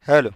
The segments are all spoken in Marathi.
Hello.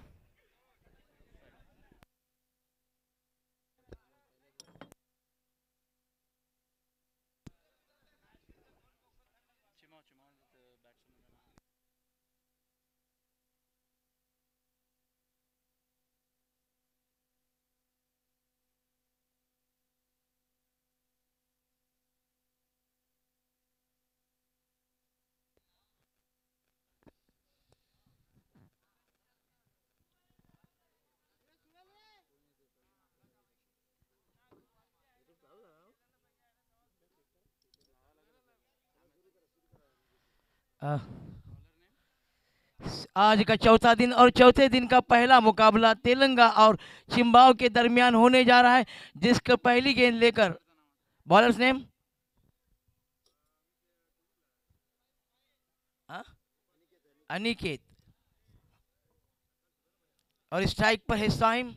आज का चौथा दिन और चौथे दिन का पहला मुकाबला तेलंगा और चिम्बाव के दरमियान होने जा रहा है जिसको पहली गेंद लेकर बॉलर्स नेम अनिकेत और स्ट्राइक पर है साइम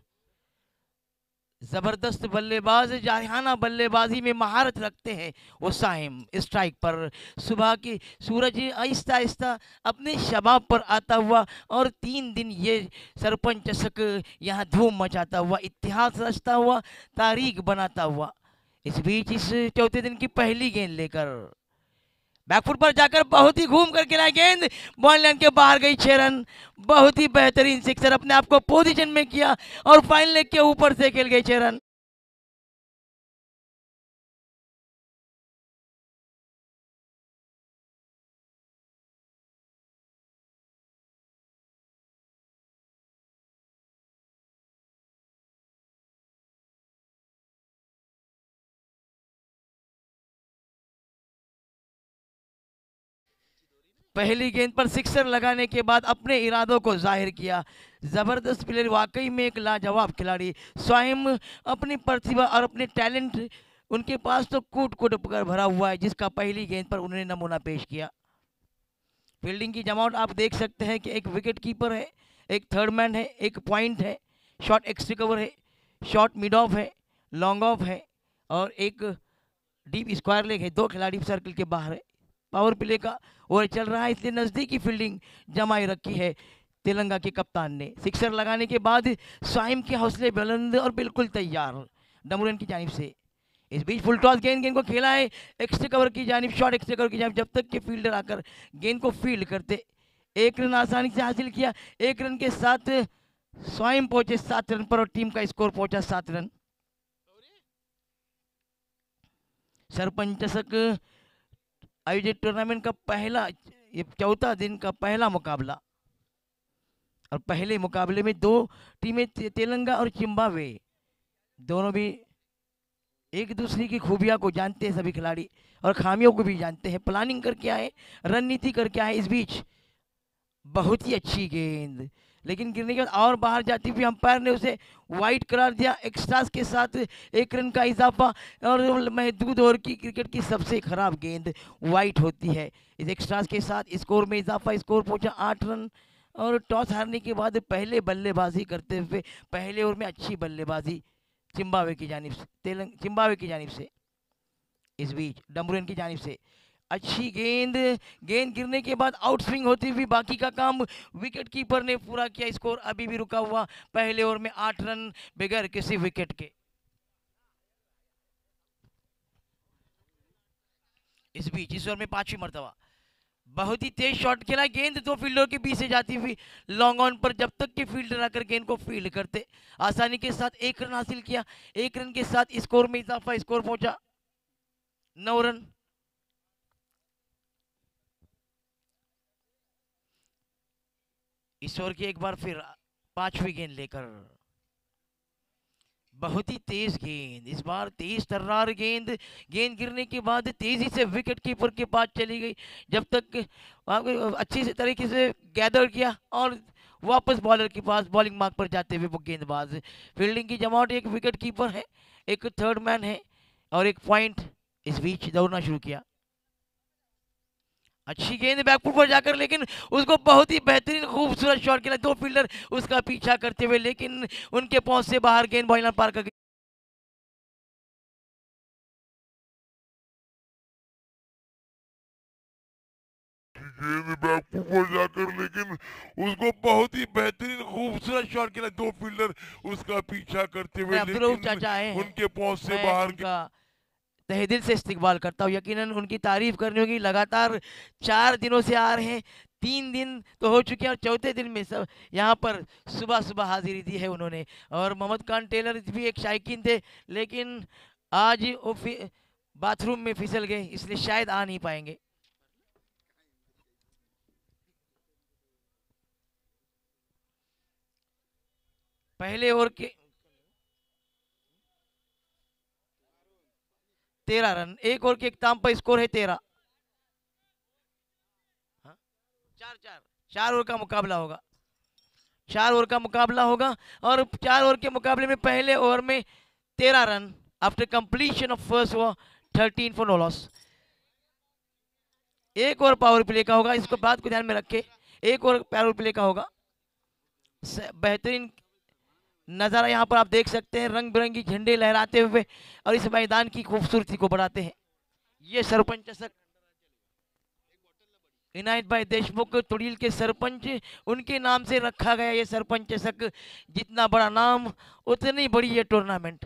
ज़बरदस्त बल्लेबाज जारहाना बल्लेबाजी में महारत रखते हैं वो साहिम स्ट्राइक पर सुबह के सूरज आहिस्ता आहिस्ता अपने शबाब पर आता हुआ और तीन दिन ये सरपंच चषक यहाँ धूम मचाता हुआ इतिहास रचता हुआ तारीख बनाता हुआ इस बीच इस चौथे दिन की पहली गेंद लेकर बैकफुट पर जाकर बहुत ही घूम कर गिरा गेंद बॉल लाइन के बाहर गई छह रन बहुत ही बेहतरीन सिक्सर अपने आप को पोजीशन में किया और फाइनल के ऊपर से खेल गई छह रन पहली गेंद पर सिक्सर लगाने के बाद अपने इरादों को जाहिर किया ज़बरदस्त प्लेयर वाकई में एक लाजवाब खिलाड़ी स्वयं अपनी प्रतिभा और अपने टैलेंट उनके पास तो कूट कूट कर भरा हुआ है जिसका पहली गेंद पर उन्होंने नमूना पेश किया फील्डिंग की जमावट आप देख सकते हैं कि एक विकेट कीपर है एक थर्ड मैन है एक पॉइंट है शॉर्ट एक्स रिकवर है शॉट मिड ऑफ है लॉन्ग ऑफ है और एक डीप स्क्वायर लेग है दो खिलाड़ी सर्कल के बाहर है पावर प्ले का और चल रहा है इसलिए नज़दीकी फील्डिंग जमाई रखी है तेलंगा के कप्तान ने सिक्सर लगाने के बाद साइम के हौसले बुलंद और बिल्कुल तैयार डमरन की जानब से इस बीच फुल टॉस गेंद गेंद को खेला है एक्स्ट्रे कवर की जानब शॉट एक्स्ट्रे कवर की जानब जब तक के फील्डर आकर गेंद को फील्ड करते एक रन आसानी से हासिल किया एक रन के साथ स्वयं पहुंचे सात रन पर और टीम का स्कोर पहुंचा सात रन सरपंचक आयोजित टूर्नामेंट का पहला ये चौथा दिन का पहला मुकाबला और पहले मुकाबले में दो टीमें तेलंगा और चिम्बावे दोनों भी एक दूसरे की खूबियाँ को जानते हैं सभी खिलाड़ी और खामियों को भी जानते हैं प्लानिंग करके आए रणनीति करके आए इस बीच बहुत ही अच्छी गेंद लेकिन गिरने के बाद और बाहर जाती हुई अंपायर ने उसे वाइट करार दिया एक्स्ट्रास के साथ एक रन का इजाफा और महदूद ओवर की क्रिकेट की सबसे खराब गेंद वाइट होती है इस एक्स्ट्रास के साथ स्कोर में इजाफा स्कोर पहुंचा आठ रन और टॉस हारने के बाद पहले बल्लेबाजी करते हुए पहले ओवर में अच्छी बल्लेबाजी चिम्बावे की जानब से तेलंग चिम्बावे की जानब से इस बीच डमरुन की जानब से अच्छी गेंद गेंद गिरने के बाद आउट स्विंग होती हुई बाकी का काम विकेट कीपर ने पूरा किया स्कोर अभी भी रुका हुआ पहले ओवर में आठ रन बगैर किसी विकेट के इस बीच इस ओवर में पांचवी मरतबा बहुत ही तेज शॉट खेला गेंद दो फील्डर के बीच से जाती हुई लॉन्ग ऑन पर जब तक के फील्डर आकर गेंद को फील्ड करते आसानी के साथ एक रन हासिल किया एक रन के साथ स्कोर में इजाफा स्कोर पहुंचा नौ रन ईश्वर की एक बार फिर पांचवी गेंद लेकर बहुत ही तेज गेंद इस बार तेज तर्रार गेंद गेंद गिरने के बाद तेजी से विकेट कीपर के पास चली गई जब तक अच्छी से तरीके से गैदर किया और वापस बॉलर के पास बॉलिंग मार्ग पर जाते हुए गेंदबाज फील्डिंग की जमावट एक विकेट कीपर है एक थर्ड मैन है और एक पॉइंट इस बीच दौड़ना शुरू किया अच्छी गेंद बैकफुट पर जाकर लेकिन उसको बहुत ही बेहतरीन खूबसूरत शॉट खेला दो फील्डर उसका पीछा करते हुए लेकिन उनके पहुंच से बाहर गेंद बॉइलर पार कर गेंद बैकफुट पर जाकर लेकिन उसको बहुत ही बेहतरीन खूबसूरत शॉट खेला दो फील्डर उसका पीछा करते हुए लेकिन उनके पहुंच से बाहर तहे दिल से इस्तबाल करता हूँ यकीन उनकी तारीफ़ करनी होगी लगातार चार दिनों से आ रहे हैं तीन दिन तो हो चुके हैं और चौथे दिन में सब यहाँ पर सुबह सुबह हाजिरी दी है उन्होंने और मोहम्मद खान टेलर भी एक शायकीन थे लेकिन आज वो बाथरूम में फिसल गए इसलिए शायद आ नहीं पाएंगे पहले और के तेरह रन एक ओवर के एक ताम पर स्कोर है तेरह हाँ? चार चार चार ओवर का मुकाबला होगा चार ओवर का मुकाबला होगा और चार ओवर के मुकाबले में पहले ओवर में तेरह run after completion of first over thirteen for no loss एक ओवर पावर प्ले का होगा इसको बात को ध्यान में रखे एक ओवर पावर प्ले का होगा बेहतरीन नज़ारा यहाँ पर आप देख सकते हैं रंग बिरंगी झंडे लहराते हुए और इस मैदान की खूबसूरती को बढ़ाते हैं ये सरपंच इनायत भाई देशमुख तुड़ील के सरपंच उनके नाम से रखा गया ये सरपंच जितना बड़ा नाम उतनी बड़ी ये टूर्नामेंट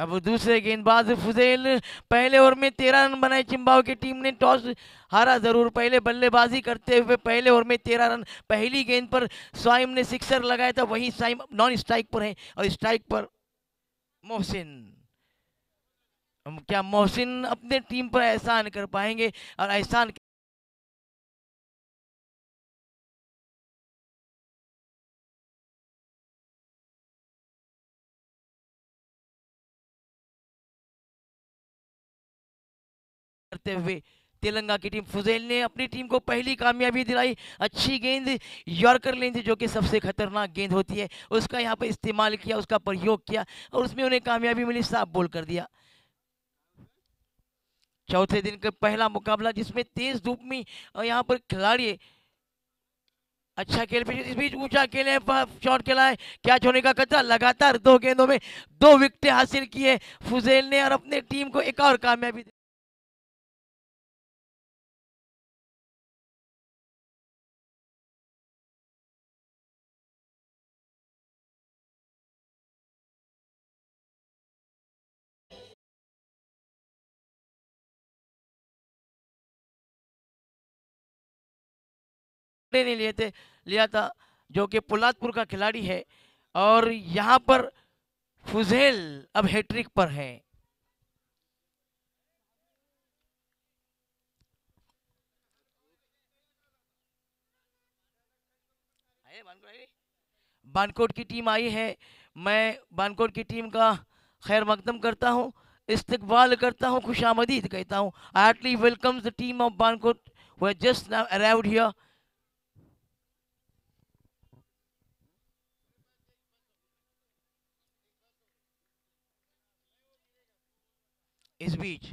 अब दूसरे गेंदबाज फुजैल पहले ओवर में तेरह रन बनाए चिम्बाव की टीम ने टॉस हारा जरूर पहले बल्लेबाजी करते हुए पहले ओवर में तेरह रन पहली गेंद पर स्वाइम ने सिक्सर लगाया था वहीं स्वाइम नॉन स्ट्राइक पर है और स्ट्राइक पर मोहसिन क्या मोहसिन अपने टीम पर एहसान कर पाएंगे और एहसान करते हुए तेलंगा की टीम फुजेल ने अपनी टीम को पहली कामयाबी दिलाई अच्छी गेंद यॉर्कर लेंद जो कि सबसे खतरनाक गेंद होती है उसका यहाँ पर इस्तेमाल किया उसका प्रयोग किया और उसमें उन्हें कामयाबी मिली साफ बोल कर दिया चौथे दिन का पहला मुकाबला जिसमें तेज धूप में यहाँ पर खिलाड़ी अच्छा खेल पे इस बीच ऊंचा खेले शॉट खेला है क्या छोड़ने का कचरा लगातार दो गेंदों में दो विकटें हासिल किए फुजेल ने और अपने टीम को एक और कामयाबी ने लिए थे लिया था जो कि पोलादपुर का खिलाड़ी है और यहाँ पर फुजेल अब हैट्रिक पर है बानकोट की टीम आई है मैं बानकोट की टीम का खैर मकदम करता हूं इस्तकबाल करता हूं खुश आमदीद कहता I heartily welcomes the team of Bankot who just now now here इस बीच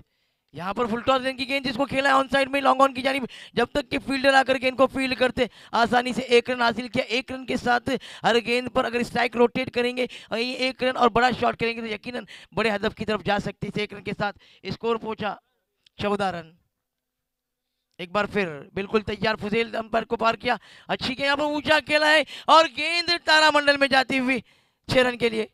यहाँ पर फुल टॉस लेन की गेंद जिसको खेला है ऑन साइड में लॉन्ग ऑन की जानी जब तक कि फील्डर आकर गेंद को फील्ड करते आसानी से एक रन हासिल किया एक रन के साथ हर गेंद पर अगर स्ट्राइक रोटेट करेंगे वहीं एक रन और बड़ा शॉट करेंगे तो यकीनन बड़े हदब की तरफ जा सकते इस एक रन के साथ स्कोर पहुंचा चौदह रन एक बार फिर बिल्कुल तैयार फुजेल अंपायर को पार किया अच्छी गेंद यहाँ पर ऊंचा खेला है और गेंद तारामंडल में जाती हुई छह रन के लिए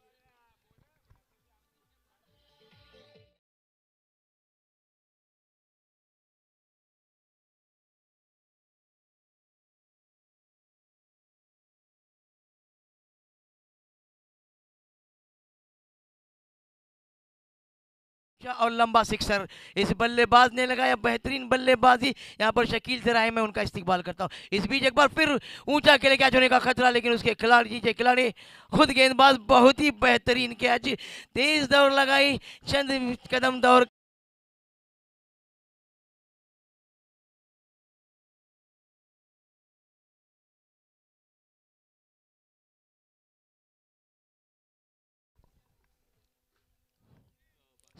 अच्छा और लंबा सिक्सर इस बल्लेबाज ने लगाया बेहतरीन बल्लेबाजी यहाँ पर शकील से राय मैं उनका इस्तेबाल करता हूँ इस बीच एक बार फिर ऊंचा खेले कैच होने का खतरा लेकिन उसके खिलाड़ी जीते खिलाड़ी खुद गेंदबाज बहुत ही बेहतरीन कैच तेज दौड़ लगाई चंद कदम दौड़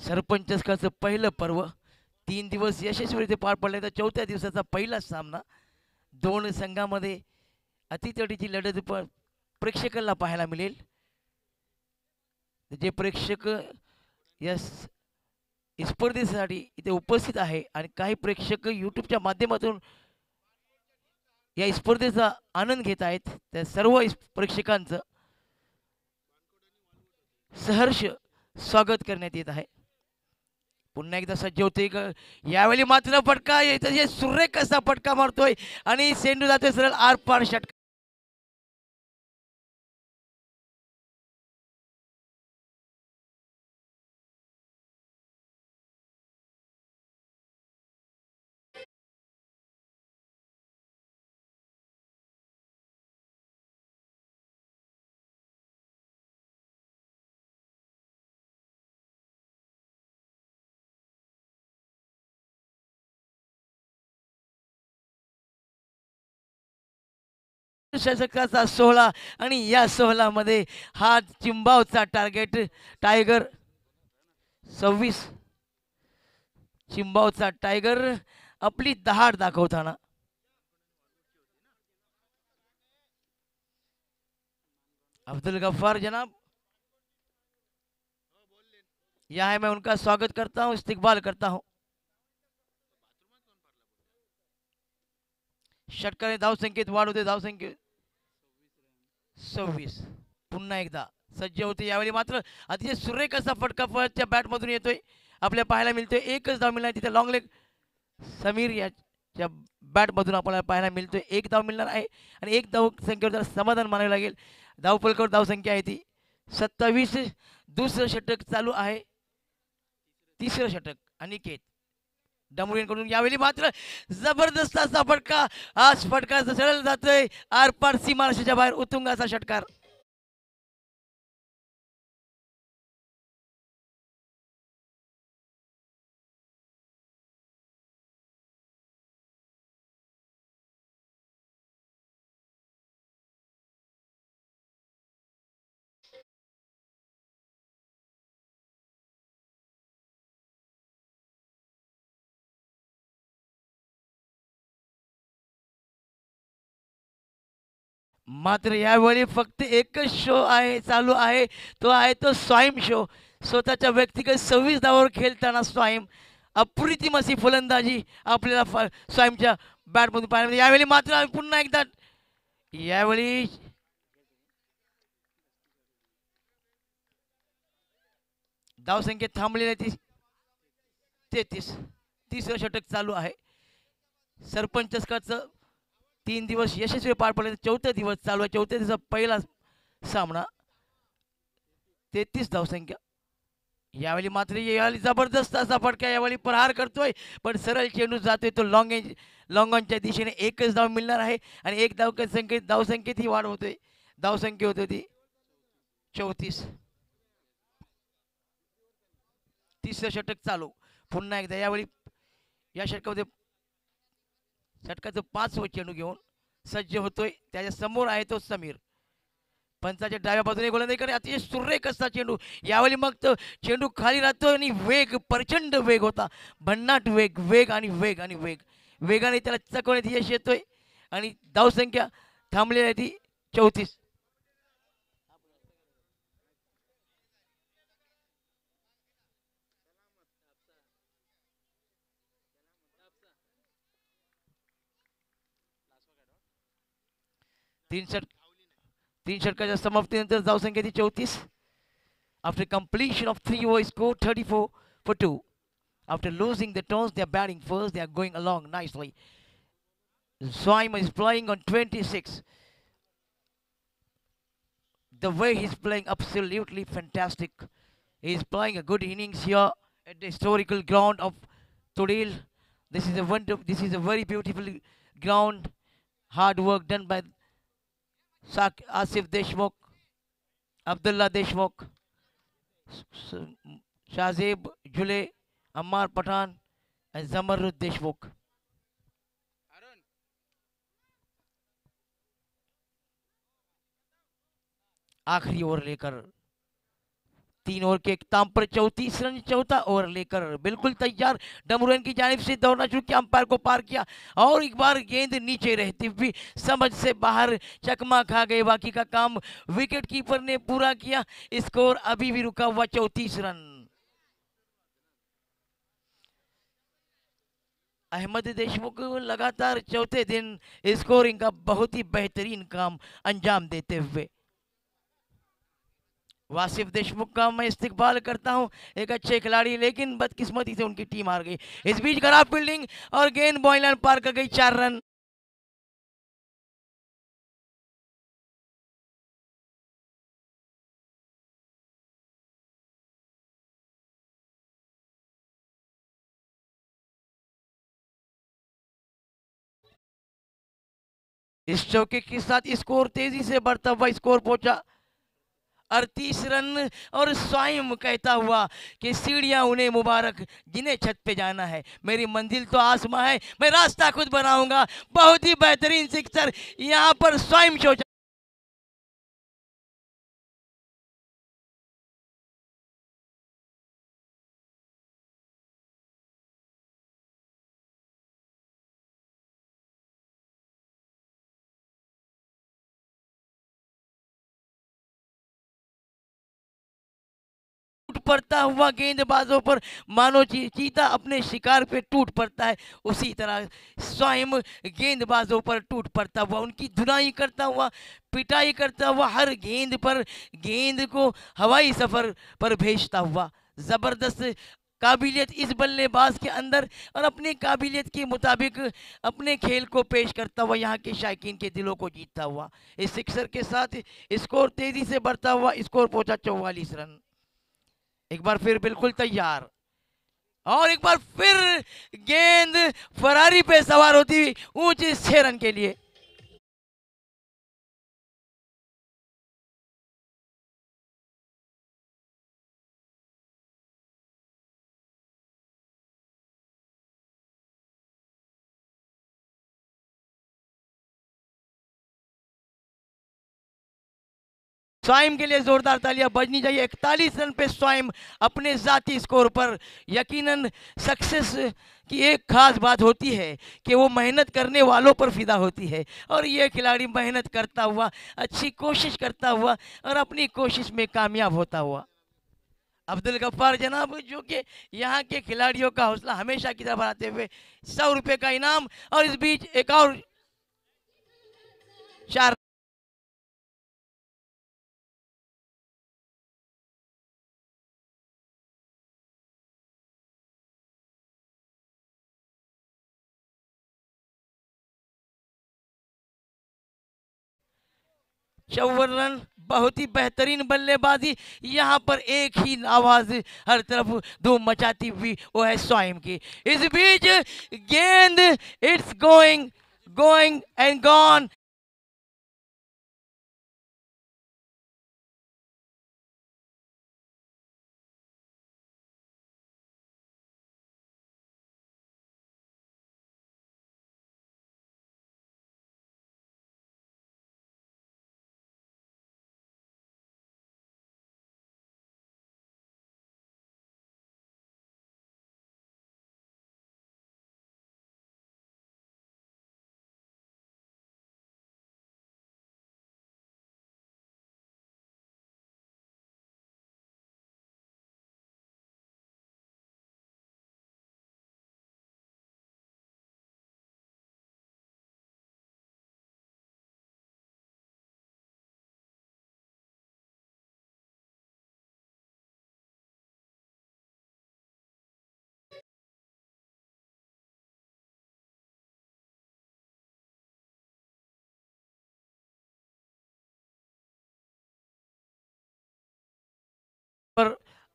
सरपंचस्काचं पहिलं पर्व तीन दिवस यशस्वीरित्या पार पडले तर चौथ्या दिवसाचा पहिला सामना दोन संघामध्ये अतितटीची लढत पण प्रेक्षकांना पाहायला मिळेल जे प्रेक्षक या स्पर्धेसाठी इथे उपस्थित आहे आणि काही प्रेक्षक यूट्यूबच्या माध्यमातून या स्पर्धेचा आनंद घेत आहेत त्या सर्व प्रेक्षकांचं सहर्ष स्वागत करण्यात येत आहे पुन्हा एकदा सज्ज होते यावेळी मात्र फटका येत सुरेख असा फटका मारतोय आणि सेंडू जाते सरळ आर पार षटका षटकाचा सोहळा आणि या सोहळामध्ये हा चिंबावचा टार्गेट टायगर सव्वीस चिंबावचा टायगर आपली दहाड दाखवताना अब्दुल गफ्फार जनाब या है मैं उनका स्वागत करता हूं इस्तेकबाल करता हूं षटकर धाव संख्येत वाढ होते धाव संख्येत सव्वीस पुन्हा एकदा सज्ज होते यावेळी मात्र अतिशय सुरेख असा फटका फळच्या बॅटमधून येतोय आपल्याला पाहायला मिळतोय एकच धाव मिळणार तिथे लॉंग लेग समीर याच्या बॅटमधून आपल्याला पाहायला मिळतोय एक धाव मिळणार आहे आणि एक धाव संख्येवर त्याला समाधान मानावे लागेल धावपलकर धावसंख्या आहे ती सत्तावीस दुसरं षटक चालू आहे तिसरं षटक अनिकेत डमरुयांकडून यावेळी मात्र जबरदस्त असा फटका आज फटका जसळला जातोय आरपार सीमाराशाच्या बाहेर उतुंगाचा षटकार मात्र यावेळी फक्त एकच शो आहे चालू आहे तो आहे तो स्वाईम शो स्वतःच्या व्यक्तिगत सव्वीस धावावर खेळताना स्वाईम अप्रितिम अशी फलंदाजी आपल्याला फ स्वाईमच्या बॅटमधून पाहायला यावेळी मात्र पुन्हा एकदा यावेळी धावसंख्या थांबलेली ती तेहतीस तिसरं षटक चालू आहे सरपंचस्काचं तीन दिवस यशस्वी पार पडले चौथे दिवस चालू आहे चौथ्या दिवसाचा पहिला सामना तेहतीस धावसंख्या यावेळी मात्र यावेळी जबरदस्त असा फटका यावेळी प्रहार करतोय पण सरळ चेंडू जातोय तो लॉंग एंज दिशेने एकच धाव मिळणार आहे आणि एक धाव संख्येत धावसंख्येत ही वाढ होतोय धावसंख्या होत होती चौतीस तिसरं षटक चालू पुन्हा एकदा यावेळी या षटकामध्ये षटकाचं पाचवं चेंडू घेऊन सज्ज होतोय त्याच्या समोर आहे तो समीर पंचाच्या डाव्या बाजूने गोलंदाजी नाही अतिशय सुरेख असता चेंडू यावेळी मग तो चेंडू खाली राहतो आणि वेग प्रचंड वेग होता भन्नाट वेग वेग आणि वेग आणि वेग वेगाने त्याला चकवण्यात यश येतोय आणि धावसंख्या थांबलेली आहे ती चौतीस तीन षट तीन षटकाच्या समाप्तीनंतर धावसंख्या ती चौतीस after completion of three over score thirty four for two after losing the toss they are batting first they are is playing on 26. The way he's playing, absolutely fantastic. He's playing a good innings here at the historical ground of Tudil. This is a wonderful, this is a very beautiful ground. Hard work done by Asif Deshmukh Abdullah Deshmukh Shahzeb Jule Ammar Pathan Jamrud Deshmukh आखिरी ओवर लेकर तीन ओवर के इकताम पर चौतीस रन चौथा ओवर लेकर बिल्कुल तैयार डमरुन की जानब से दौड़ना शुरू किया अंपायर को पार किया और एक बार गेंद नीचे रहती हुई समझ से बाहर चकमा खा गए बाकी का काम विकेट कीपर ने पूरा किया स्कोर अभी भी रुका हुआ चौतीस रन अहमद देशमुख लगातार चौथे दिन स्कोरिंग का बहुत ही बेहतरीन काम अंजाम देते हुए वासिफ देशमुख का मैं इस्तेबाल करता हूं एक अच्छे खिलाड़ी लेकिन बदकिस्मती से उनकी टीम हार गई इस बीच खराब फील्डिंग और गेंद बॉयलैंड पार कर गई चार रन इस चौके के साथ स्कोर तेजी से बढ़ता हुआ स्कोर पहुंचा अड़तीस रन और स्वयं कहता हुआ कि सीढ़ियाँ उन्हें मुबारक जिन्हें छत पे जाना है मेरी मंजिल तो आसमां है मैं रास्ता खुद बनाऊंगा बहुत ही बेहतरीन सिक्सर यहाँ पर स्वयं शोचा पड़ता हुआ गेंदबाजों पर मानो ची, चीता अपने शिकार पे टूट पड़ता है उसी तरह स्वयं गेंदबाजों पर टूट पड़ता हुआ उनकी धुनाई करता हुआ पिटाई करता हुआ हर गेंद पर गेंद को हवाई सफ़र पर भेजता हुआ ज़बरदस्त काबिलियत इस बल्लेबाज के अंदर और अपनी काबिलियत के मुताबिक अपने खेल को पेश करता हुआ यहाँ के शायकीन के दिलों को जीतता हुआ इस सिक्सर के साथ स्कोर तेज़ी से बढ़ता हुआ स्कोर पहुँचा चौवालीस रन एक बार फिर बिल्कुल तैयार और एक बार फिर गेंद फरारी पे सवार होती हुई ऊंची रन के लिए स्वाइम के लिए ज़ोरदार तालियां बजनी चाहिए इकतालीस रन पे स्वाइम अपने ज़ाती स्कोर पर यकीनन सक्सेस की एक खास बात होती है कि वो मेहनत करने वालों पर फिदा होती है और ये खिलाड़ी मेहनत करता हुआ अच्छी कोशिश करता हुआ और अपनी कोशिश में कामयाब होता हुआ अब्दुल गफ्फार जनाब जो कि यहाँ के खिलाड़ियों का हौसला हमेशा की तरह बढ़ाते हुए सौ रुपये का इनाम और इस बीच एक और चार चौवन रन बहुत ही बेहतरीन बल्लेबाजी यहाँ पर एक ही आवाज हर तरफ धूम मचाती हुई वो है स्वयं की इस बीच गेंद it's going going and gone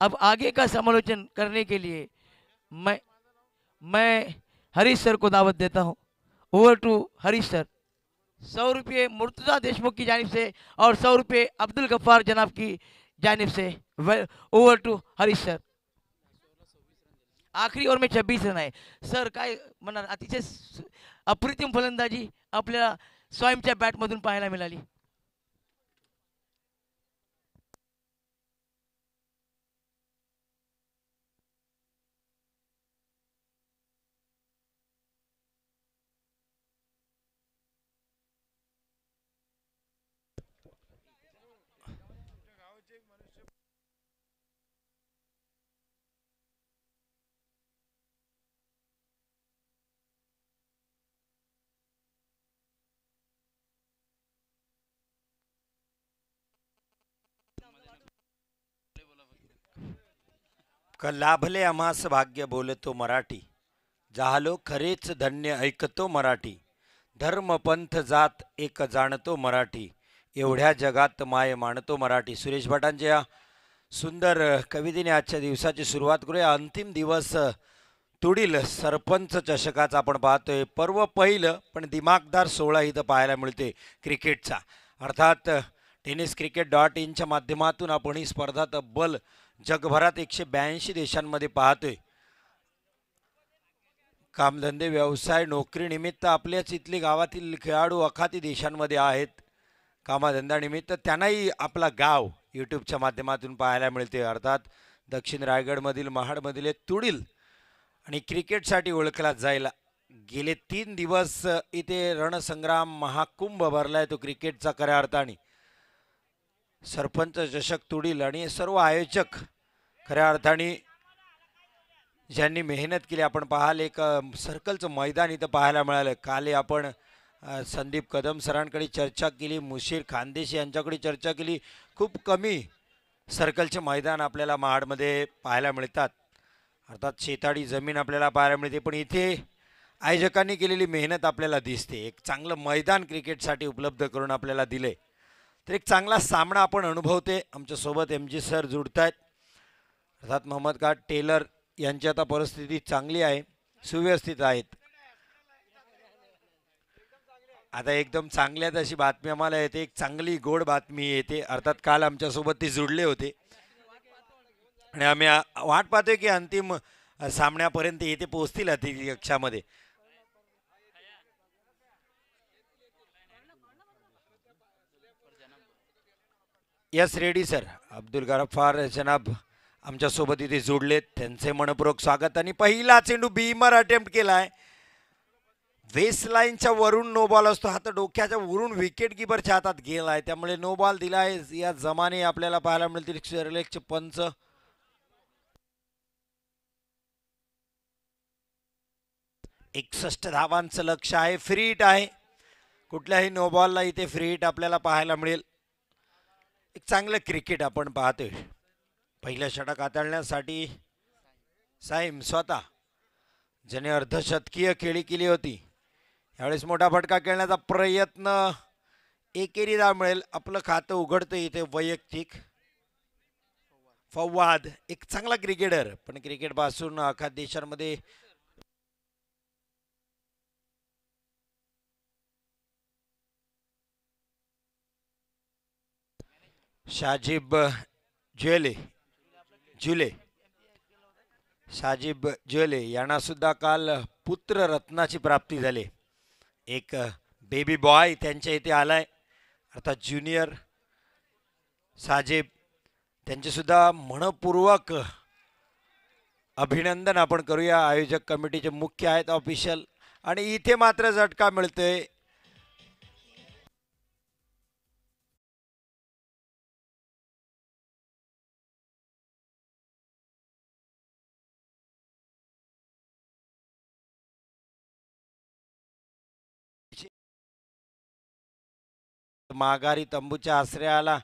अब आगे का समालोचन करने के लिए मैं मैं हरीश सर को दावत देता हूँ ओवर टू हरीश सर सौ रुपये मुर्तजा देशमुख की जानब से और सौ रुपये अब्दुल गफ्फार जनाब की जानब से ओवर टू हरीश सर आखिरी ओवर में छब्बीस रन है सर का मना अतिशय अप्रतिम फलंदाजी स्वयं बैट मधुन पहाय मिळाली क लाभले आम्हास भाग्य बोलतो मराठी जाहलो खरेच धन्य ऐकतो मराठी धर्म पंथ जात एक जाणतो मराठी एवढ्या जगात माय मानतो मराठी सुरेश भटांच्या सुंदर कवितेने आजच्या दिवसाची सुरुवात करूया अंतिम दिवस तुडील सरपंच चषकाचा आपण पाहतोय पर्व पहिलं पण दिमागदार सोहळा इथं पाहायला मिळते क्रिकेटचा अर्थात टेनिस क्रिकेट डॉट इनच्या माध्यमातून आपण ही स्पर्धा तब्बल जगभरात एकशे ब्याऐंशी देशांमध्ये पाहतोय कामधंदे व्यवसाय नोकरीनिमित्त आपल्याच इथले गावातील खेळाडू अखाती देशांमध्ये आहेत निमित्त त्यांनाही आपला गाव यूट्यूबच्या माध्यमातून पाहायला मिळते अर्थात दक्षिण रायगडमधील महाडमधील तुडील आणि क्रिकेटसाठी ओळखला जायला गेले तीन दिवस इथे रणसंग्राम महाकुंभ भरला आहे तो क्रिकेटचा खऱ्या अर्थाने सरपंच चषक तुडील आणि सर्व आयोजक खऱ्या अर्थाने ज्यांनी मेहनत केली आपण पाहाल एक सर्कलचं मैदान इथं पाहायला मिळालं काल आपण संदीप कदम सरांकडे चर्चा केली मुशीर खानदेशी यांच्याकडे चर्चा केली खूप कमी सर्कलचे मैदान आपल्याला महाडमध्ये पाहायला मिळतात अर्थात शेताडी जमीन आपल्याला पाहायला मिळते पण इथे आयोजकांनी केलेली मेहनत आपल्याला दिसते एक चांगलं मैदान क्रिकेटसाठी उपलब्ध करून आपल्याला दिले तर एक चांगला सामना आपण अनुभवते आमच्यासोबत एम जी सर जुडत आहेत अर्थात मोहम्मद का टेलर यांची आता परिस्थिती चांगली आहे सुव्यवस्थित आहेत आता एकदम चांगल्यात अशी बातमी आम्हाला येते एक चांगली गोड बातमी येते अर्थात काल आमच्यासोबत ते जुडले होते आणि आम्ही वाट पाहतोय की अंतिम सामन्यापर्यंत येथे पोहोचतील अतिथी कक्षामध्ये यस रेडी सर अब्दुल फार जनाब आमच्यासोबत इथे जोडलेत त्यांचे मनपूर्वक स्वागत आणि पहिला चेंडू बीमर अटेम्प्ट केलाय वेस्ट लाईनच्या वरून नो बॉल असतो हा तर डोक्याच्या वरून विकेट किपरच्या हातात गेला आहे त्यामुळे नो बॉल दिला आहे या जमाने आपल्याला पाहायला मिळतील शेरलेकचे पंच एकसष्ट धावांचं लक्ष आहे फ्री हिट आहे कुठल्याही नो बॉलला इथे फ्री हिट आपल्याला पाहायला मिळेल एक चांगलं क्रिकेट आपण पाहतोय पहिलं षटक हाताळण्यासाठी साईम स्वतः ज्याने अर्धशतकीय खेळी केली होती यावेळेस मोठा फटका खेळण्याचा प्रयत्न एकेरी दा मिळेल आपलं खातं उघडतं इथे वैयक्तिक फवाद एक चांगला क्रिकेटर पण क्रिकेटपासून अख्या देशांमध्ये साजिब ज्वेले जुले साजिब ज्वेले यांना सुद्धा काल पुत्र रत्नाची प्राप्ती झाली एक बेबी बॉय त्यांच्या इथे आलाय अर्थात ज्युनियर साजिब त्यांचेसुद्धा मनपूर्वक अभिनंदन आपण करूया आयोजक कमिटीचे मुख्य आहेत ऑफिशियल आणि इथे मात्र झटका मिळतोय माघारी तंबूच्या आश्रयाला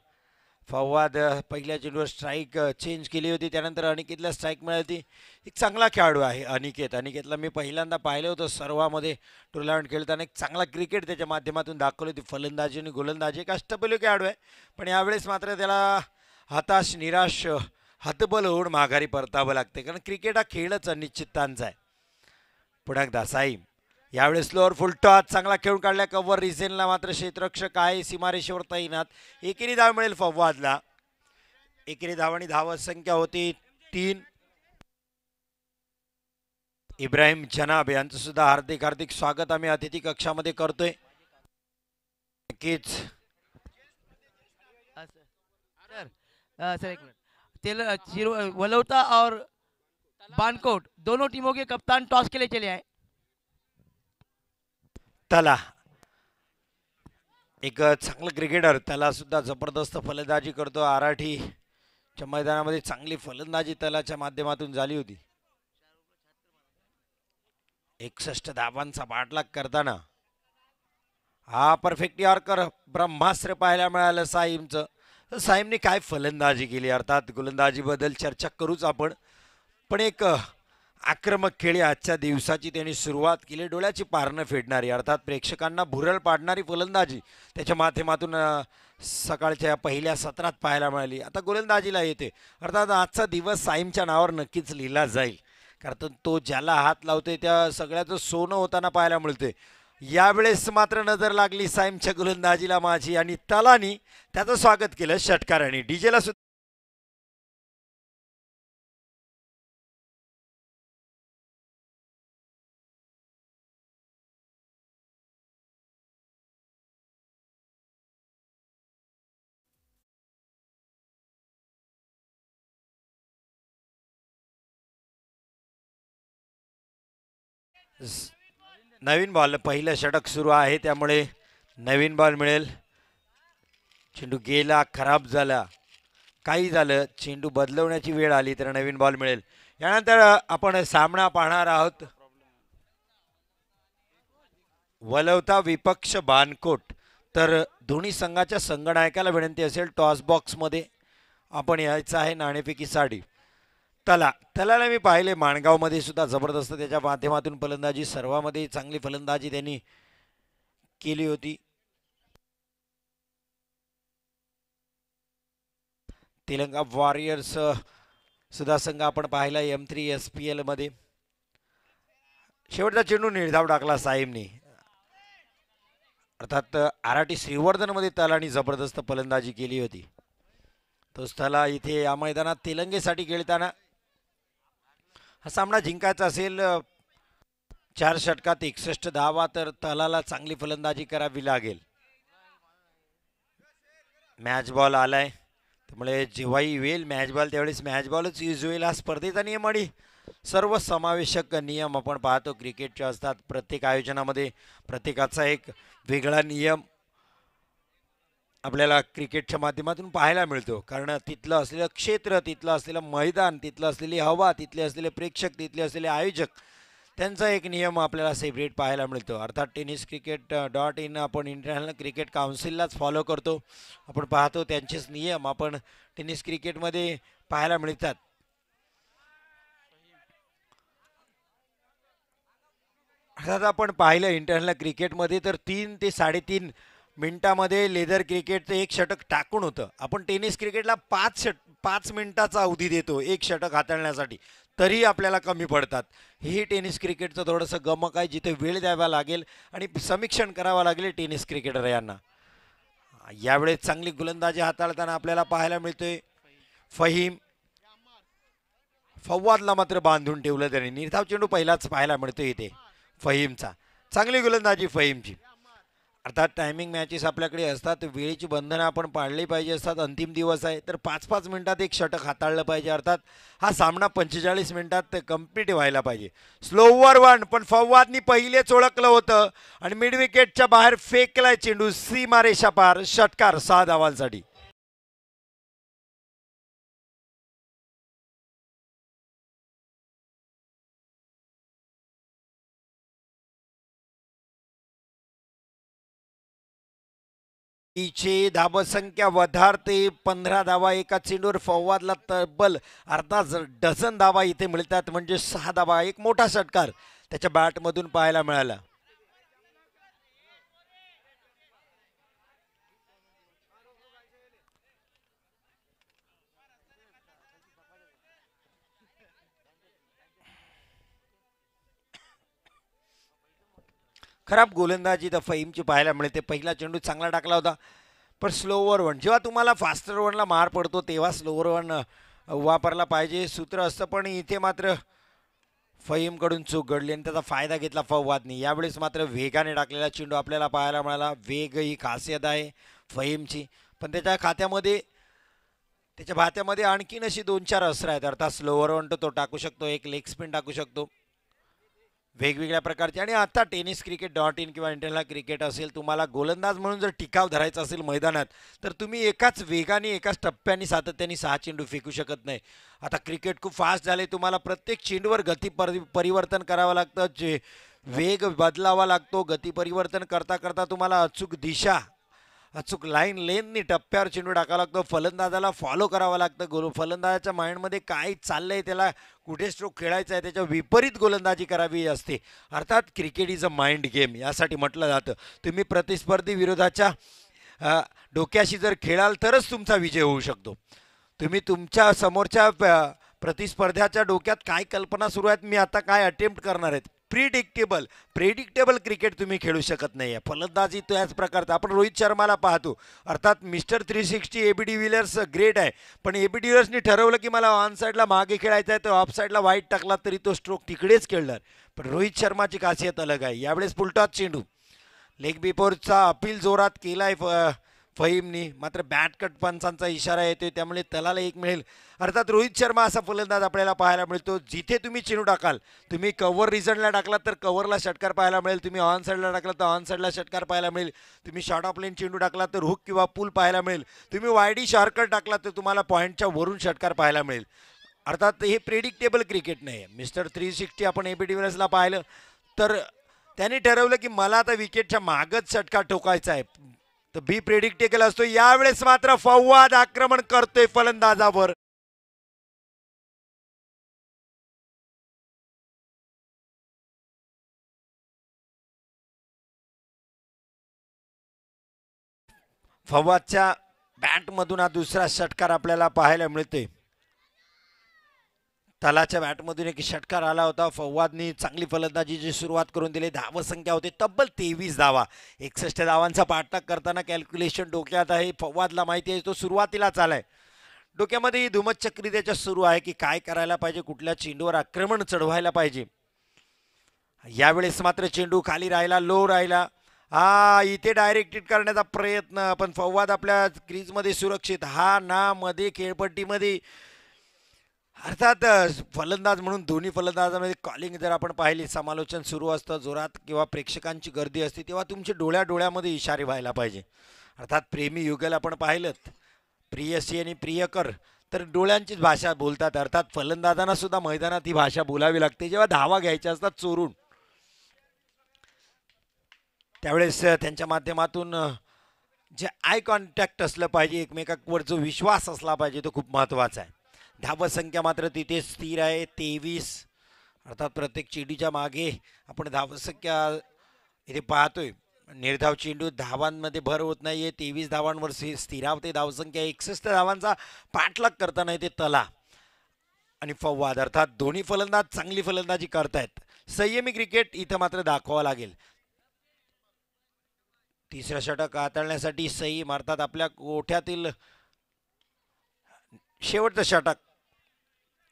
फवाद पहिल्या चेंडूवर स्ट्राईक चेंज केली होती त्यानंतर अनिकेतला स्ट्राईक मिळाली होती एक चांगला खेळाडू आहे अनिकेत अनिकेतला मी पहिल्यांदा पाहिलं होतं सर्वामध्ये टुर्नामेंट खेळताना एक चांगला क्रिकेट त्याच्या माध्यमातून दाखवली होती फलंदाजी आणि गोलंदाजी एक अष्टपैलू खेळाडू आहे पण यावेळेस मात्र त्याला हताश निराश हतबल होऊन माघारी परतावं लागते कारण क्रिकेट हा खेळच अनिश्चितांचा आहे पुन्हा एकदा साई यावेळेस स्लोअर फुलटॉच चांगला खेळून काढला कव्हर रिझेनला मात्र क्षेत्ररक्षक आहे सीमारेषेवर तैनात एकेरी धाव मिळेल फवादला एकेरी आणि धाव संख्या होती तीन इब्राहिम जनाब यांचं सुद्धा हार्दिक हार्दिक स्वागत आम्ही अतिथी कक्षामध्ये करतोय नक्कीच तेल वलौता और बानकोट दोनों टीमों के कप्तान टॉस के लिए चले आए त्याला एक चांगलं क्रिकेटर त्याला सुद्धा जबरदस्त फलंदाजी करतो आराठीच्या मैदानामध्ये चांगली फलंदाजी त्यालाच्या माध्यमातून झाली होती एकसष्ट धावांचा पाठलाग करताना हा परफेक्ट यॉर्कर ब्रह्मास्त्र पाहायला मिळालं साईमचं साहिमने काय फलंदाजी केली अर्थात गोलंदाजी बद्दल चर्चा करूच आपण पण एक आक्रमक खेळी आजच्या दिवसाची त्यांनी सुरुवात केली डोळ्याची पारणं फेडणारी अर्थात प्रेक्षकांना भुरळ पाडणारी फलंदाजी त्याच्या माध्यमातून सकाळच्या पहिल्या सत्रात पाहायला मिळाली आता गोलंदाजीला येते अर्थात आजचा दिवस साईमच्या नावावर नक्कीच लिहिला जाईल कारण तो ज्याला हात लावते त्या सगळ्याचं सोनं होताना पाहायला मिळते यावेळेस मात्र नजर लागली साईमच्या गोलंदाजीला माझी आणि तलानी त्याचं स्वागत केलं षटकाराने डीजेला सुद्धा नवीन बॉल पहिलं षटक सुरू आहे त्यामुळे नवीन बॉल मिळेल चेंडू गेला खराब झाला काही झालं चेंडू बदलवण्याची वेळ आली तर नवीन बॉल मिळेल यानंतर आपण सामना पाहणार आहोत वलवता विपक्ष बानकोट तर दोन्ही संघाच्या संगणायकाला विनंती असेल टॉस बॉक्समध्ये आपण यायचं आहे नाणेफेकीसाठी तला तलाला मी पाहिले माणगावमध्ये सुद्धा जबरदस्त त्याच्या माध्यमातून फलंदाजी सर्वामध्ये चांगली फलंदाजी त्यांनी केली होती तेलंगा वॉरियर्स सुद्धा संघ आपण पाहिला एम थ्री एस पी एलमध्ये शेवटचा चेंडू निर्धाव टाकला साहेबनी अर्थात आराटी श्रीवर्धनमध्ये तलानी जबरदस्त फलंदाजी केली होती तो तला इथे या मैदानात तेलंगेसाठी खेळताना हा सामना जिंकायचा असेल चार षटकात एकसष्ट धावा तर तलाला चांगली फलंदाजी करावी लागेल मॅच बॉल आलाय त्यामुळे जेव्हाही येईल मॅच बॉल त्यावेळेस मॅच बॉलच युज होईल हा स्पर्धेचा नियम आणि सर्व समावेशक नियम आपण पाहतो क्रिकेटच्या असतात प्रत्येक आयोजनामध्ये प्रत्येकाचा एक वेगळा नियम आपल्याला क्रिकेटच्या माध्यमातून पाहायला मिळतो कारण तिथलं असलेलं क्षेत्र तिथलं असलेलं मैदान तिथलं असलेली हवा तिथले असलेले प्रेक्षक तिथले असलेले आयोजक त्यांचा एक नियम आपल्याला सेपरेट पाहायला मिळतो अर्थात टेनिस क्रिकेट डॉट इन आपण इंटरनॅशनल क्रिकेट काउन्सिललाच फॉलो करतो आपण पाहतो त्यांचेच नियम आपण टेनिस क्रिकेटमध्ये पाहायला मिळतात अर्थात आपण पाहिलं इंटरनॅशनल क्रिकेटमध्ये तर तीन ते साडेतीन मिनिटामध्ये लेदर क्रिकेटचं एक षटक टाकून होतं आपण टेनिस क्रिकेटला पाच षट पाच मिनिटाचा अवधी देतो एक षटक हाताळण्यासाठी तरी आपल्याला कमी पडतात हे टेनिस क्रिकेटचं थोडंसं गमक आहे जिथे वेळ द्यावा लागेल आणि समीक्षण करावं लागेल टेनिस क्रिकेटर यांना यावेळेस चांगली गोलंदाजी हाताळताना आपल्याला पाहायला मिळतोय फहीम फवादला मात्र बांधून ठेवलं त्यांनी निर्धाव चेंडू पहिलाच पाहायला मिळतोय इथे फहीमचा चांगली गोलंदाजी फहीमची अर्थात टायमिंग मॅचेस आपल्याकडे असतात वेळेची बंधनं आपण पाळली पाहिजे असतात अंतिम दिवस आहे तर पाच पाच मिनटात एक षटक हाताळलं पाहिजे अर्थात हा सामना पंचेचाळीस मिनिटात कम्प्लीट व्हायला पाहिजे स्लो वन पण फवादनी पहिलेच ओळखलं होतं आणि मिड बाहेर फेकलाय चेंडू सी मारे शपार षटकार सहा धावांसाठी तिची वधार वधारते पंधरा धावा एका चेंडूवर फौवादला तब्बल अर्धा डझन धावा इथे मिळतात म्हणजे सहा धावा एक मोठा षटकार त्याच्या बॅटमधून पाहायला मिळाला खराब गोलंदाजी तर फहीमची पाहायला मिळते पहिला चेंडू चांगला टाकला होता पण स्लोवर वन जेव्हा तुम्हाला फास्टर वनला मार पडतो तेव्हा स्लोवर वन वापरला पाहिजे सूत्र असतं पण इथे मात्र फहीमकडून चूक घडली आणि त्याचा फायदा घेतला फवादनी यावेळेस मात्र वेगाने टाकलेला चेंडू आपल्याला पाहायला मिळाला वेग ही खासियत आहे फहीमची पण त्याच्या खात्यामध्ये त्याच्या भात्यामध्ये आणखीन अशी दोन चार अस्त्र आहेत अर्थात स्लोवर वन तो टाकू शकतो एक लेग स्पिन टाकू शकतो वेगवेगळ्या प्रकारचे आणि आता टेनिस क्रिकेट डॉट इन किंवा इंटरनॅशनल क्रिकेट असेल तुम्हाला गोलंदाज म्हणून जर टिकाव धरायचा असेल मैदानात तर तुम्ही एकाच वेगाने एकाच टप्प्याने सातत्याने सहा चेंडू फेकू शकत नाही आता क्रिकेट खूप फास्ट झाले तुम्हाला प्रत्येक चेंडूवर गती परि परिवर्तन करावं लागतं जे वेग बदलावा लागतो गती परिवर्तन करता करता तुम्हाला अचूक दिशा अचूक लाईन लेननी टप्प्यावर चेंडू टाकावा लागतो फलंदाजाला फॉलो करावा लागतं गोल फलंदाजाच्या माइंडमध्ये काय चाललंय त्याला कुठे स्ट्रोक खेळायचा आहे त्याच्या विपरीत गोलंदाजी करावी असते अर्थात cricket is a mind game यासाठी म्हटलं जातं तुम्ही प्रतिस्पर्धी विरोधाच्या डोक्याशी जर खेळाल तरच तुमचा विजय होऊ शकतो तुम्ही तुमच्या समोरच्या प्रतिस्पर्ध्याच्या डोक्यात काय कल्पना सुरू आहेत मी आता काय अटेम्प्ट करणार आहेत प्रिडिक्टेबल प्रिडिक्टेबल क्रिकेट तुम्ही खेळू शकत नाही आहे फलंदाजी त्याच प्रकारचा आपण रोहित शर्माला पाहतो अर्थात mister three sixty ABD be great आहे पण एबीडी बी ठरवलं की मला ऑन साईडला मागे खेळायचं आहे तर ऑफ साईडला वाईट टाकला तरी तो स्ट्रोक तिकडेच खेळणार पण रोहित शर्माची खासियत अलग आहे यावेळेस पुलटाच चेंडू लेग बिफोरचा अपील जोरात केला आहे फहीमनी मात्र बॅट कट पंचांचा इशारा येतोय त्यामुळे तलाला एक मिळेल अर्थात रोहित शर्मा असा फलंदाज आपल्याला पाहायला मिळतो जिथे तुम्ही चिनू टाकाल तुम्ही कव्हर रिझनला टाकलात तर कव्हरला षटकार पाहायला मिळेल तुम्ही ऑन साईडला टाकला तर ऑन साईडला षटकार पाहायला मिळेल तुम्ही शॉर्ट ऑफ लेन चेंडू टाकला तर हुक किंवा पूल पाहायला मिळेल तुम्ही वायडी शॉर्कट टाकला तर तुम्हाला पॉईंटच्या वरून षटकार पाहायला मिळेल अर्थात हे प्रेडिक्टेबल क्रिकेट नाही आहे मिस्टर थ्री सिक्स्टी आपण ए बी पाहिलं तर त्याने ठरवलं की मला आता विकेटच्या मागच षटकार ठोकायचा आहे तर बी प्रेडिक्टेबल असतो यावेळेस मात्र फवाद आक्रमण करतोय फलंदाजावर फवादच्या बॅटमधून हा दुसरा षटकार आपल्याला पाहायला मिळते तलाच्या बॅटमधून एक षटकार आला होता फवादनी चांगली फलंदाजीची सुरुवात करून दिली संख्या होती तब्बल तेवीस धावा एकसष्ट धावांचा पाठलाग करताना कॅल्क्युलेशन डोक्यात आहे फवादला माहिती आहे तो सुरुवातीलाच आला आहे डोक्यामध्ये ही धुमतचक्री त्याच्या सुरू आहे की काय करायला पाहिजे कुठल्या चेंडूवर आक्रमण चढवायला पाहिजे यावेळेस मात्र चेंडू खाली राहिला लो राहिला हा इथे डायरेक्ट करण्याचा प्रयत्न पण फवाद आपल्या क्रीजमध्ये सुरक्षित हा ना मध्ये खेळपट्टीमध्ये अर्थात फलंदाज म्हणून दोन्ही फलंदाजांमध्ये कॉलिंग जर आपण पाहिली समालोचन सुरू असतं जोरात किंवा प्रेक्षकांची गर्दी असते तेव्हा तुमच्या डोळ्या डोळ्यामध्ये इशारे व्हायला पाहिजे अर्थात प्रेमी युगल आपण पाहिलं प्रियसी आणि प्रियकर तर डोळ्यांचीच भाषा बोलतात अर्थात फलंदाजांना सुद्धा मैदानात ही भाषा बोलावी लागते जेव्हा धावा घ्यायच्या असतात चोरून त्यावेळेस त्यांच्या माध्यमातून जे आय कॉन्टॅक्ट असलं पाहिजे एकमेकांवर जो विश्वास असला पाहिजे तो खूप महत्त्वाचा आहे धावसंख्या मात्र तिथे स्थिर आहे तेवीस अर्थात प्रत्येक चेंडूच्या मागे आपण धावसंख्या इथे पाहतोय निर्धाव चेंडू धावांमध्ये भर होत नाहीये तेवीस धावांवर स्थिरावते धावसंख्या एकसष्ट धावांचा पाठलाग करताना येते तला आणि फवाद अर्थात दोन्ही फलंदाज चांगली फलंदाजी करतायत संयमी क्रिकेट इथं मात्र दाखवावं लागेल तिसरं षटक हाताळण्यासाठी सई अर्थात आपल्या गोठ्यातील शेवटचं षटक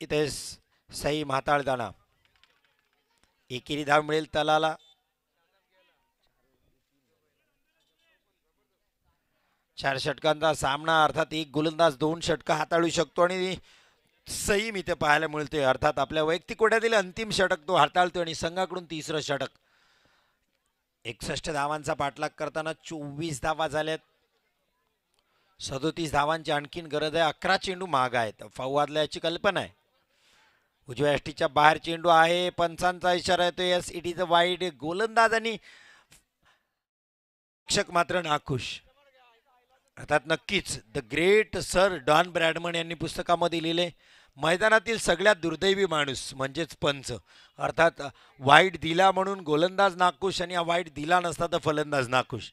इथे सई हाताळताना एकेरी धाव मिळेल तलाला चार षटकांचा सामना अर्थात एक गोलंदाज दोन षटक हाताळू शकतो आणि सईम इथे पाहायला मिळतोय अर्थात आपल्या वैयक्तिक कोट्यातील अंतिम षटक तो हाताळतोय आणि संघाकडून तिसरं षटक एकसष्ट धावांचा पाठलाग करताना चोवीस धावा झाल्यात सदोतीस धावांची आणखीन गरज आहे अकरा चेंडू महाग आहेत फौवादल्याची कल्पना आहे उजव्या टीच्या बाहेर चेंडू आहे पंचांचा इशारा येतो यस इट इज अ गोलंदाज आणि शिक्षक मात्र नाखुश अर्थात नक्कीच the great sir Don Bradman यांनी पुस्तकामध्ये लिहिले मैदानातील सगळ्यात दुर्दैवी माणूस म्हणजेच पंच अर्थात वाईट दिला म्हणून गोलंदाज नाखुश आणि हा वाईट दिला नसता तर फलंदाज नाखुश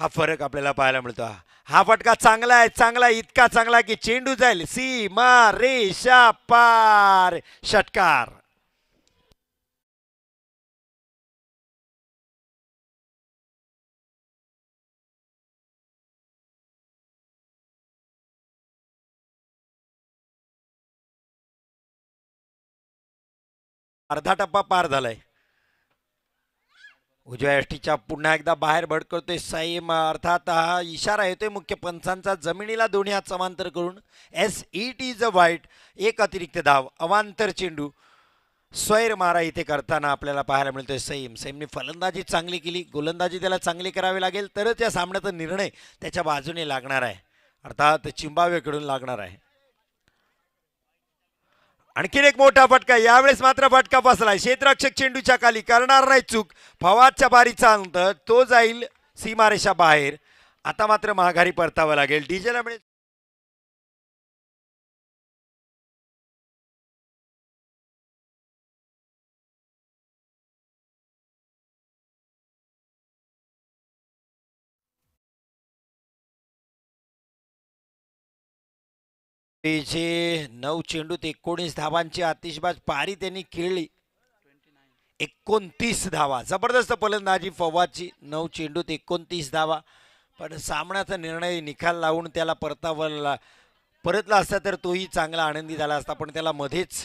हा फरक आपल्याला पाहायला मिळतो हा फटका चांगला आहे चांगला इतका चांगला की चेंडू जाईल सी मा रे शा पार षटकार अर्धा टप्पा पार झालाय उजव्या यष्टीच्या पुन्हा एकदा बाहेर भडकवतोय साईम अर्थात हा इशारा येतोय मुख्य पंचांचा जमिनीला दोन्ही हात समांतर करून as it e is a wide एक अतिरिक्त धाव अवांतर चेंडू स्वैर मारा इथे करताना आपल्याला पाहायला मिळतोय सईम सैमने फलंदाजी चांगली केली गोलंदाजी त्याला चांगली करावी लागेल तरच या सामन्याचा निर्णय त्याच्या बाजूने लागणार आहे अर्थात चिंबावेकडून लागणार आहे आणखीन एक मोठा फटका यावेळेस मात्र फटका बसलाय क्षेत्ररक्षक चेंडूच्या खाली करणार नाही चूक फवादच्या बारीचा अंतर तो जाईल सीमारेषा बाहेर आता मात्र महागारी परतावं लागेल डीजेला मिळेल जे नऊ चेंडूत एकोणीस धावांची आतिषबाज पारी त्यांनी खेळली एकोणतीस धावा जबरदस्त फलंदाजी फवाची नऊ चेंडूत एकोणतीस धावा पण सामन्याचा निर्णय निकाल लावून त्याला परतावला परतला असता तर तोही चांगला आनंदी झाला असता पण त्याला मध्येच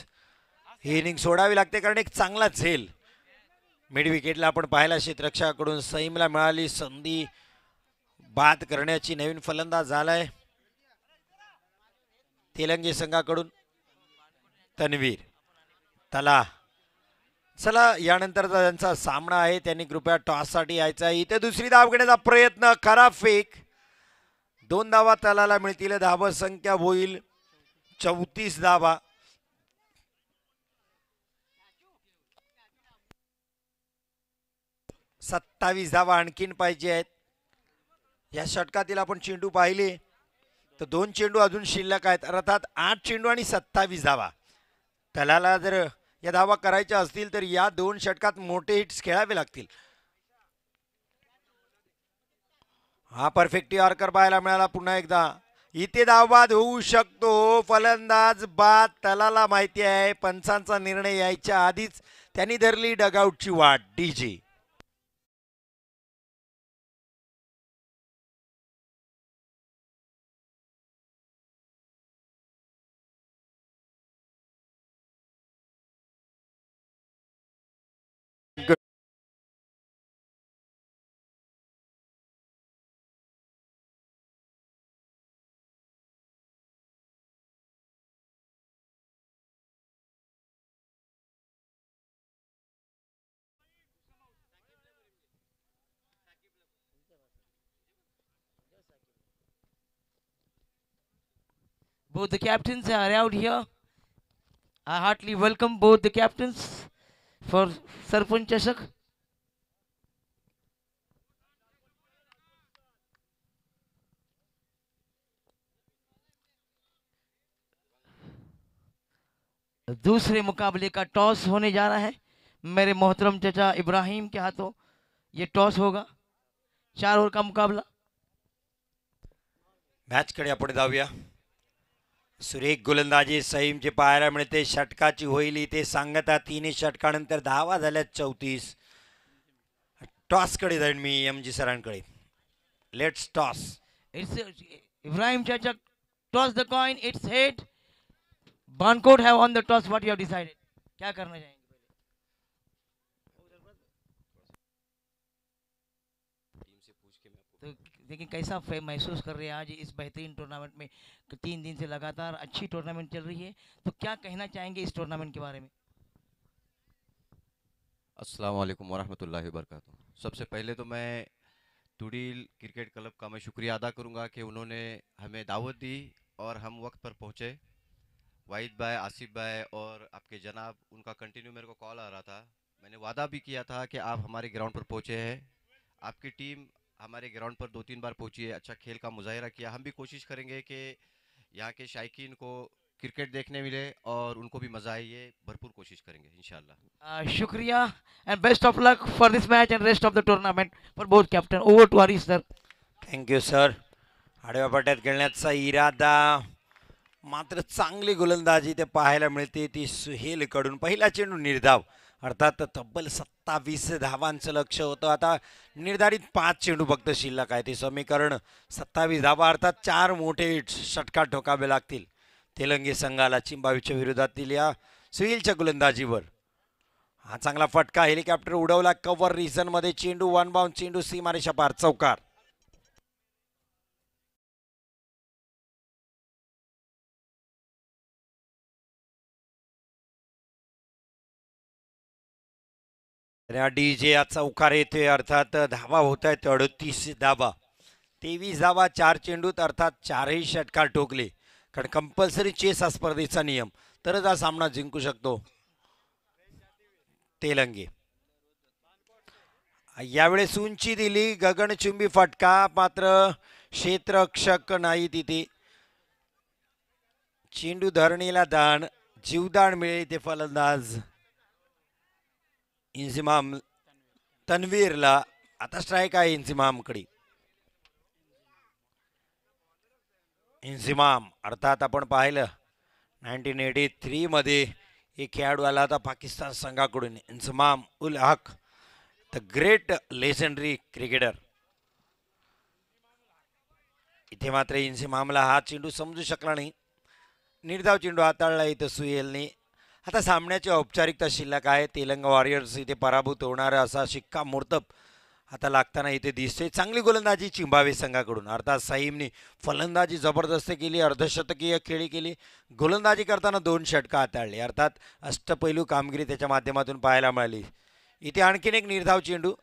ही इनिंग सोडावी लागते कारण एक चांगला झेल विकेटला आपण पाहिला शेतरक्षाकडून सईमला मिळाली संधी बाद करण्याची नवीन फलंदाज आहे तेलंगी संघाकडून तन्वीर तला चला यानंतर त्यांचा सामना आहे त्यांनी कृपया टॉससाठी यायचा आहे इथे दुसरी धाव घेण्याचा प्रयत्न खराब फेक दोन धावा तलाला मिळतील धाव संख्या होईल चौतीस धावा सत्तावीस धावा आणखीन पाहिजे आहेत या षटकातील आपण चेंडू पाहिले तर दोन चेंडू अजून शिल्लक आहेत अर्थात आठ चेंडू आणि सत्तावीस धावा तलाला जर या धावा करायच्या असतील तर या दोन षटकात मोठे हिट्स खेळावे लागतील हा परफेक्ट यॉर्कर e पाहायला मिळाला पुन्हा एकदा इथे धावबाद होऊ शकतो फलंदाज बाद तलाला माहिती आहे पंचांचा निर्णय यायच्या आधीच त्यांनी धरली डगआउटची वाट DJ Both the captains are out here. I heartily welcome both the captains for Sarpanch Chashak. दूसरे मुकाबले का टॉस होने जा रहा है मेरे मोहतरम चचा इब्राहिम के हाथों ये टॉस होगा चार ओवर का मुकाबला मैच कड़िया पड़े दाविया सुरेख गोलंदाजी सईमचे पाहायला मिळते षटकाची होईल इथे सांगता तिन्ही षटकानंतर धावा झाल्या चौतीस टॉसकडे जाईन मी एम जी सरांकडे लेट्स टॉस इट्स इब्राहिम चाचा toss the coin it's head Bankot have on the toss what you have decided क्या करना देखिए कैसा फेम महसूस कर रहे हैं आज इस बेहतरीन टूर्नामेंट में तीन दिन से लगातार अच्छी टूर्नामेंट चल रही है तो क्या कहना चाहेंगे इस टूर्नामेंट के बारे में अस्सलाम वालेकुम वरहमतुल्लाहि वबरकातुह सबसे पहले तो मैं टूडील क्रिकेट क्लब का मैं शुक्रिया अदा करूँगा कि उन्होंने हमें दावत दी और हम वक्त पर पहुँचे वाहिद भाई आसिफ भाई और आपके जनाब उनका कंटिन्यू मेरे को कॉल आ रहा था मैंने वादा भी किया था कि आप हमारे ग्राउंड पर पहुँचे हैं आपकी टीम हमारे ग्राउंड पर दो तीन बार पहुंची है अच्छा खेल का मुजाहरा किया हम भी कोशिश करेंगे कि यहाँ के शायकीन को क्रिकेट देखने मिले और उनको भी मजा आई है भरपूर कोशिश करेंगे इंशाल्लाह शुक्रिया and best of luck for this match and rest of the tournament for both captain over to Aris sir thank you sir आड़वा पट्यात खेळण्याचा इरादा मात्र चांगली गोलंदाजी ते पाहायला मिळते ती कड़ी पहिला चेडू निर्धाव अर्थात तब्बल सत्तावीस धावांचं लक्ष होतं आता निर्धारित पाच चेंडू फक्त शिल्लक आहे ते समीकरण सत्तावीस धावा अर्थात चार मोठे षटकार ठोकावे लागतील तेलंगी संघाला चिंबावीच्या विरोधातील या सुईलच्या गोलंदाजीवर हा चांगला फटका हेलिकॉप्टर उडवला कव्हर रिझनमध्ये चेंडू वन बाउंड चेंडू सीमारेशा पार चौकार आणि डी जे आज चौकार येते अर्थात धावा होत आहेत अडतीस धावा तेवीस धावा चार चेंडूत अर्थात चारही षटकार ठोकले कारण कंपल्सरी चेस हा स्पर्धेचा नियम तरच हा सामना जिंकू शकतो तेलंगे यावेळेस उंची दिली गगनचुंबी फटका मात्र क्षेत्रक्षक नाही तिथे चेंडू धरणीला दान जीवदान मिळेल ते फलंदाज इन्सिमाम तन्वीरला आता स्ट्राईक आहे इन्सिमामकडे इन्सिमाम अर्थात आपण पाहिलं नाईन्टीन एटी थ्रीमध्ये एक खेळाडू आला होता पाकिस्तान संघाकडून Inzamam ul Haq the great legendary cricketer इथे मात्र इन्सिमामला हा चेंडू समजू शकला नाही निर्धाव चेंडू हाताळला इथं सुहेलने आता सामन्याची औपचारिकता शिल्लक आहे तेलंगा वॉरियर्स इथे पराभूत होणार असा शिक्का शिक्कामोर्तब आता लागताना इथे दिसते चांगली गोलंदाजी चिंबावे संघाकडून अर्थात साईमने फलंदाजी जबरदस्त केली अर्धशतकीय खेळी केली गोलंदाजी करताना दोन षटकं हाताळली अर्थात अष्टपैलू कामगिरी त्याच्या माध्यमातून पाहायला मिळाली इथे आणखीन एक निर्धाव चेंडू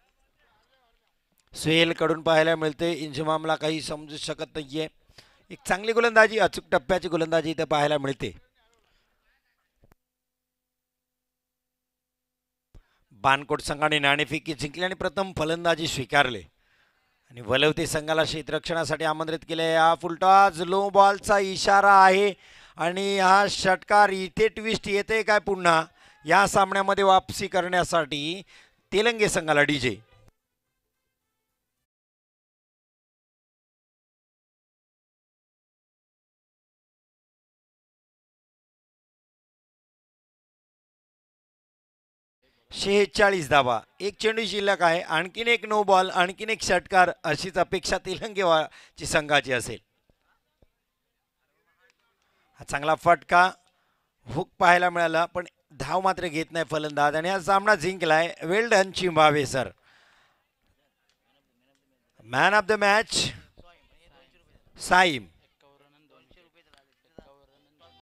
सुहेलकडून पाहायला मिळते इंजमामला काही समजू शकत नाही एक चांगली गोलंदाजी अचूक टप्प्याची गोलंदाजी इथं पाहायला मिळते बानकोट संघाने नाणेफेकी जिंकली आणि प्रथम फलंदाजी स्वीकारले आणि वलवते संघाला क्षेत्ररक्षणासाठी आमंत्रित केले हा फुलटॉज लो बॉलचा इशारा आहे आणि हा षटकार इथे ट्विस्ट येते काय पुन्हा या सामन्यामध्ये वापसी करण्यासाठी तेलंगे संघाला डीजे शेहेचाळीस धावा एक चेंडू शिल्लक आहे आणखीन एक नो बॉल आणखीन एक षटकार अशीच अपेक्षा तेलंगेवाची संघाची असेल हा चांगला फटका हुक पाहायला मिळाला पण धाव मात्र घेत नाही फलंदाज आणि हा सामना जिंकलाय well done Zimbabwe sir man of the match साईम